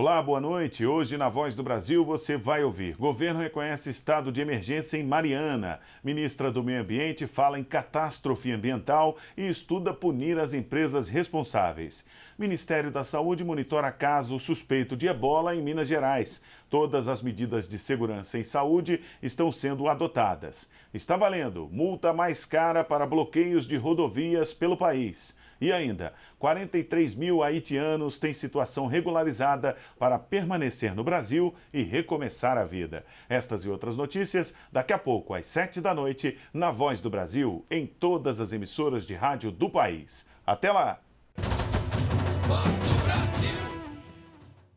Olá, boa noite. Hoje na Voz do Brasil você vai ouvir. Governo reconhece estado de emergência em Mariana. Ministra do Meio Ambiente fala em catástrofe ambiental e estuda punir as empresas responsáveis. Ministério da Saúde monitora caso suspeito de ebola em Minas Gerais. Todas as medidas de segurança em saúde estão sendo adotadas. Está valendo multa mais cara para bloqueios de rodovias pelo país. E ainda, 43 mil haitianos têm situação regularizada para permanecer no Brasil e recomeçar a vida. Estas e outras notícias daqui a pouco, às 7 da noite, na Voz do Brasil, em todas as emissoras de rádio do país. Até lá!